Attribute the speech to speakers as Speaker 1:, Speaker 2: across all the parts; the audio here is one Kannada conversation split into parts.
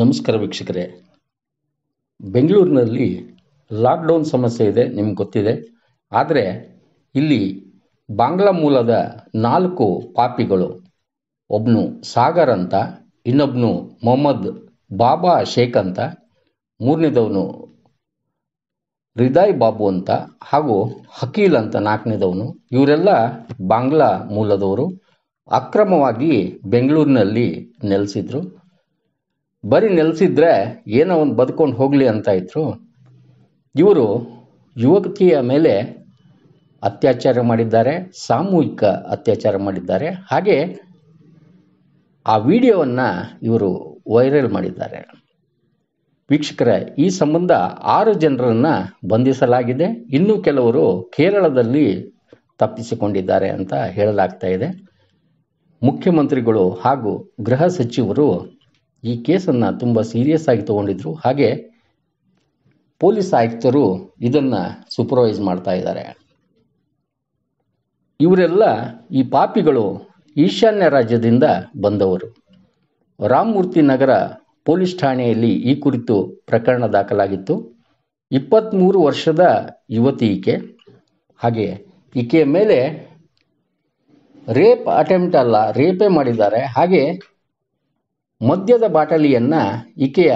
Speaker 1: ನಮಸ್ಕಾರ ವೀಕ್ಷಕರೇ ಬೆಂಗಳೂರಿನಲ್ಲಿ ಲಾಕ್ಡೌನ್ ಸಮಸ್ಯೆ ಇದೆ ನಿಮ್ಗೆ ಗೊತ್ತಿದೆ ಆದರೆ ಇಲ್ಲಿ ಬಾಂಗ್ಲಾ ಮೂಲದ ನಾಲ್ಕು ಪಾಪಿಗಳು ಒಬ್ಬನು ಸಾಗರ್ ಅಂತ ಇನ್ನೊಬ್ನು ಮೊಹಮ್ಮದ್ ಬಾಬಾ ಶೇಖ್ ಅಂತ ಮೂರನೇದವನು ಹೃದಯ್ ಬಾಬು ಅಂತ ಹಾಗೂ ಹಕೀಲ್ ಅಂತ ನಾಲ್ಕನೇದವನು ಇವರೆಲ್ಲ ಬಾಂಗ್ಲಾ ಮೂಲದವರು ಅಕ್ರಮವಾಗಿ ಬೆಂಗಳೂರಿನಲ್ಲಿ ನೆಲೆಸಿದ್ರು ಬರೀ ನೆಲೆಸಿದ್ರೆ ಏನೋ ಒಂದು ಬದುಕೊಂಡು ಹೋಗಲಿ ಅಂತ ಇದ್ರು ಇವರು ಯುವಕಿಯ ಮೇಲೆ ಅತ್ಯಾಚಾರ ಮಾಡಿದ್ದಾರೆ ಸಾಮೂಹಿಕ ಅತ್ಯಾಚಾರ ಮಾಡಿದ್ದಾರೆ ಹಾಗೆ ಆ ವಿಡಿಯೋವನ್ನು ಇವರು ವೈರಲ್ ಮಾಡಿದ್ದಾರೆ ವೀಕ್ಷಕರ ಈ ಸಂಬಂಧ ಆರು ಜನರನ್ನು ಬಂಧಿಸಲಾಗಿದೆ ಇನ್ನೂ ಕೆಲವರು ಕೇರಳದಲ್ಲಿ ತಪ್ಪಿಸಿಕೊಂಡಿದ್ದಾರೆ ಅಂತ ಹೇಳಲಾಗ್ತಾ ಇದೆ ಮುಖ್ಯಮಂತ್ರಿಗಳು ಹಾಗೂ ಗೃಹ ಸಚಿವರು ಈ ಕೇಸನ್ನು ತುಂಬ ಸೀರಿಯಸ್ ಆಗಿ ತಗೊಂಡಿದ್ರು ಹಾಗೆ ಪೊಲೀಸ್ ಆಯುಕ್ತರು ಇದನ್ನು ಸೂಪರ್ವೈಸ್ ಮಾಡ್ತಾ ಇದ್ದಾರೆ ಇವರೆಲ್ಲ ಈ ಪಾಪಿಗಳು ಈಶಾನ್ಯ ರಾಜ್ಯದಿಂದ ಬಂದವರು ರಾಮಮೂರ್ತಿ ನಗರ ಪೊಲೀಸ್ ಠಾಣೆಯಲ್ಲಿ ಈ ಕುರಿತು ಪ್ರಕರಣ ದಾಖಲಾಗಿತ್ತು ಇಪ್ಪತ್ತ್ಮೂರು ವರ್ಷದ ಯುವತಿ ಈಕೆ ಹಾಗೆ ಈಕೆಯ ಮೇಲೆ ರೇಪ್ ಅಟೆಂಪ್ಟ್ ಅಲ್ಲ ರೇಪೇ ಮಾಡಿದ್ದಾರೆ ಹಾಗೆ ಮದ್ಯದ ಬಾಟಲಿಯನ್ನು ಈಕೆಯ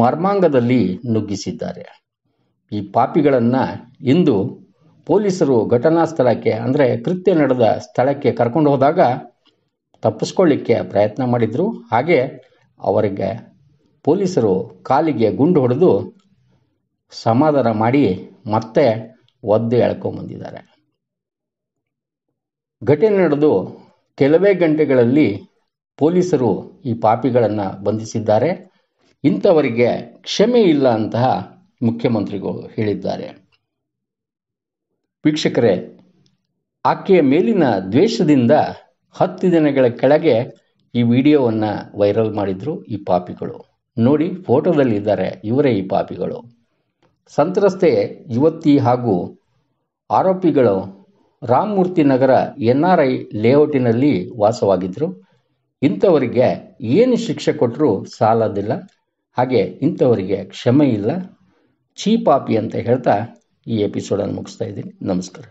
Speaker 1: ಮರ್ಮಾಂಗದಲ್ಲಿ ನುಗ್ಗಿಸಿದ್ದಾರೆ ಈ ಪಾಪಿಗಳನ್ನು ಇಂದು ಪೊಲೀಸರು ಘಟನಾ ಸ್ಥಳಕ್ಕೆ ಅಂದರೆ ಕೃತ್ಯ ನಡೆದ ಸ್ಥಳಕ್ಕೆ ಕರ್ಕೊಂಡು ಹೋದಾಗ ತಪ್ಪಿಸ್ಕೊಳ್ಳಿಕ್ಕೆ ಪ್ರಯತ್ನ ಮಾಡಿದರು ಹಾಗೆ ಅವರಿಗೆ ಪೊಲೀಸರು ಕಾಲಿಗೆ ಗುಂಡು ಹೊಡೆದು ಸಮಾಧಾನ ಮಾಡಿ ಮತ್ತೆ ಎಳ್ಕೊಂಡು ಬಂದಿದ್ದಾರೆ ಘಟನೆ ನಡೆದು ಕೆಲವೇ ಗಂಟೆಗಳಲ್ಲಿ ಪೊಲೀಸರು ಈ ಪಾಪಿಗಳನ್ನು ಬಂಧಿಸಿದ್ದಾರೆ ಇಂಥವರಿಗೆ ಕ್ಷಮೆ ಇಲ್ಲ ಅಂತ ಮುಖ್ಯಮಂತ್ರಿಗಳು ಹೇಳಿದ್ದಾರೆ ವೀಕ್ಷಕರೇ ಆಕೆಯ ಮೇಲಿನ ದ್ವೇಷದಿಂದ ಹತ್ತು ದಿನಗಳ ಕೆಳಗೆ ಈ ವಿಡಿಯೋವನ್ನು ವೈರಲ್ ಮಾಡಿದರು ಈ ಪಾಪಿಗಳು ನೋಡಿ ಫೋಟೋದಲ್ಲಿ ಇದ್ದಾರೆ ಇವರೇ ಈ ಪಾಪಿಗಳು ಸಂತ್ರಸ್ತೆ ಯುವತಿ ಹಾಗೂ ಆರೋಪಿಗಳು Ramamurthy Nagar N R I ಲೇಔಟಿನಲ್ಲಿ ವಾಸವಾಗಿದ್ದರು ಇಂಥವರಿಗೆ ಏನು ಶಿಕ್ಷೆ ಕೊಟ್ಟರೂ ಸಾಲದಿಲ್ಲ ಹಾಗೆ ಇಂಥವರಿಗೆ ಕ್ಷಮೆ ಇಲ್ಲ ಚೀಪಾಪಿ ಅಂತ ಹೇಳ್ತಾ ಈ ಎಪಿಸೋಡನ್ನು ಮುಗಿಸ್ತಾ ಇದ್ದೀನಿ ನಮಸ್ಕಾರ